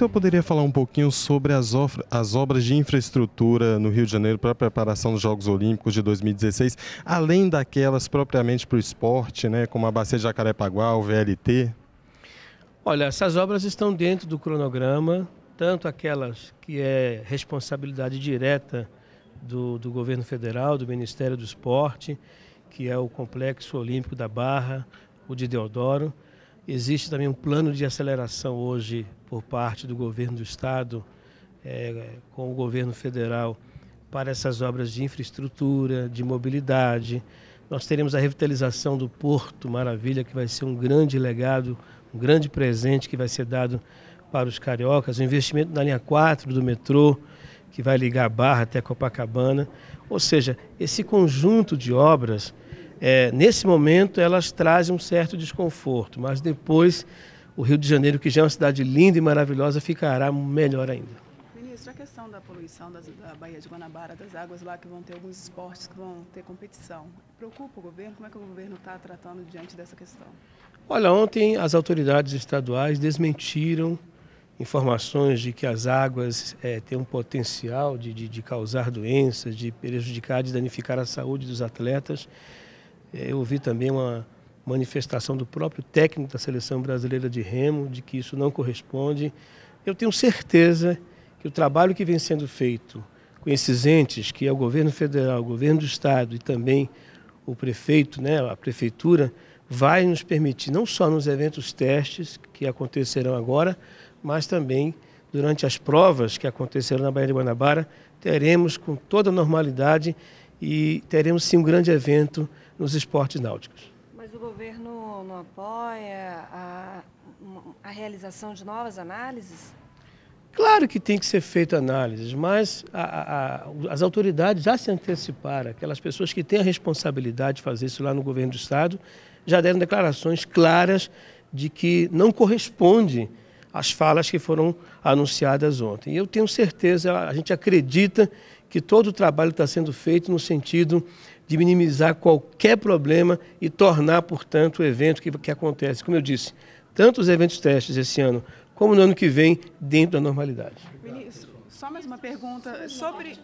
senhor poderia falar um pouquinho sobre as, as obras de infraestrutura no Rio de Janeiro para a preparação dos Jogos Olímpicos de 2016, além daquelas propriamente para o esporte, né, como a Bacia de Jacarepaguá, o VLT? Olha, essas obras estão dentro do cronograma, tanto aquelas que é responsabilidade direta do, do governo federal, do Ministério do Esporte, que é o Complexo Olímpico da Barra, o de Deodoro, Existe também um plano de aceleração hoje por parte do governo do estado é, com o governo federal para essas obras de infraestrutura, de mobilidade. Nós teremos a revitalização do Porto Maravilha, que vai ser um grande legado, um grande presente que vai ser dado para os cariocas. O investimento na linha 4 do metrô, que vai ligar a Barra até Copacabana. Ou seja, esse conjunto de obras é, nesse momento elas trazem um certo desconforto, mas depois o Rio de Janeiro, que já é uma cidade linda e maravilhosa, ficará melhor ainda. Ministro, a questão da poluição das, da Baía de Guanabara, das águas lá que vão ter alguns esportes que vão ter competição, preocupa o governo? Como é que o governo está tratando diante dessa questão? Olha, ontem as autoridades estaduais desmentiram informações de que as águas é, têm um potencial de, de, de causar doenças, de prejudicar, de danificar a saúde dos atletas. É, eu ouvi também uma manifestação do próprio técnico da seleção brasileira de remo de que isso não corresponde. Eu tenho certeza que o trabalho que vem sendo feito com esses entes, que é o governo federal, o governo do estado e também o prefeito, né, a prefeitura, vai nos permitir, não só nos eventos testes que acontecerão agora, mas também durante as provas que acontecerão na Baía de Guanabara, teremos com toda normalidade e teremos sim um grande evento nos esportes náuticos. Mas o governo não apoia a, a realização de novas análises? Claro que tem que ser feita análises, mas a, a, as autoridades já se anteciparam, aquelas pessoas que têm a responsabilidade de fazer isso lá no governo do Estado, já deram declarações claras de que não corresponde às falas que foram anunciadas ontem. E eu tenho certeza, a gente acredita que todo o trabalho está sendo feito no sentido de minimizar qualquer problema e tornar, portanto, o evento que, que acontece, como eu disse, tanto os eventos testes esse ano como no ano que vem, dentro da normalidade. Ministro, só mais uma pergunta sobre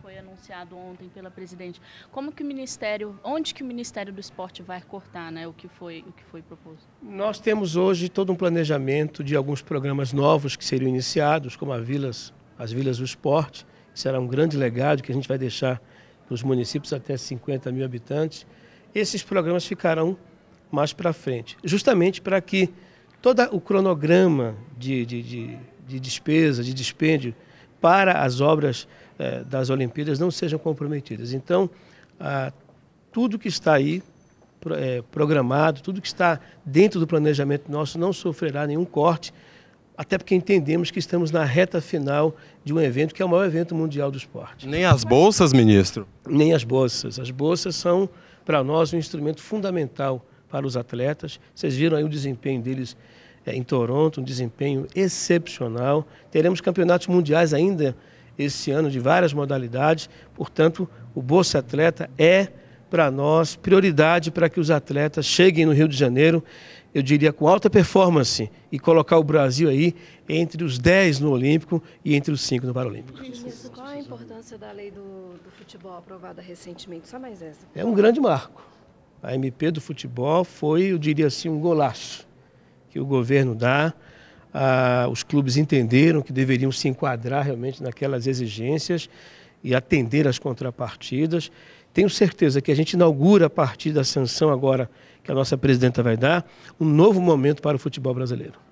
foi anunciado ontem pela presidente. Como que o Ministério, onde que o Ministério do Esporte vai cortar, né, o que foi, o que foi proposto? Nós temos hoje todo um planejamento de alguns programas novos que seriam iniciados, como a Vilas, as Vilas do Esporte, que será um grande legado que a gente vai deixar nos municípios até 50 mil habitantes. Esses programas ficarão mais para frente, justamente para que todo o cronograma de, de, de, de, despesa, de dispêndio para as obras eh, das Olimpíadas não sejam comprometidas. Então, ah, tudo que está aí pro, eh, programado, tudo que está dentro do planejamento nosso não sofrerá nenhum corte até porque entendemos que estamos na reta final de um evento que é o maior evento mundial do esporte. Nem as bolsas, ministro? Nem as bolsas. As bolsas são, para nós, um instrumento fundamental para os atletas. Vocês viram aí o desempenho deles é, em Toronto, um desempenho excepcional. Teremos campeonatos mundiais ainda esse ano de várias modalidades, portanto, o Bolsa Atleta é para nós, prioridade para que os atletas cheguem no Rio de Janeiro, eu diria com alta performance, e colocar o Brasil aí entre os 10 no Olímpico e entre os 5 no Paralímpico. Ministro, qual a importância da lei do, do futebol aprovada recentemente? Só mais essa. É um grande marco. A MP do futebol foi, eu diria assim, um golaço que o governo dá. Ah, os clubes entenderam que deveriam se enquadrar realmente naquelas exigências e atender as contrapartidas. Tenho certeza que a gente inaugura a partir da sanção agora que a nossa presidenta vai dar, um novo momento para o futebol brasileiro.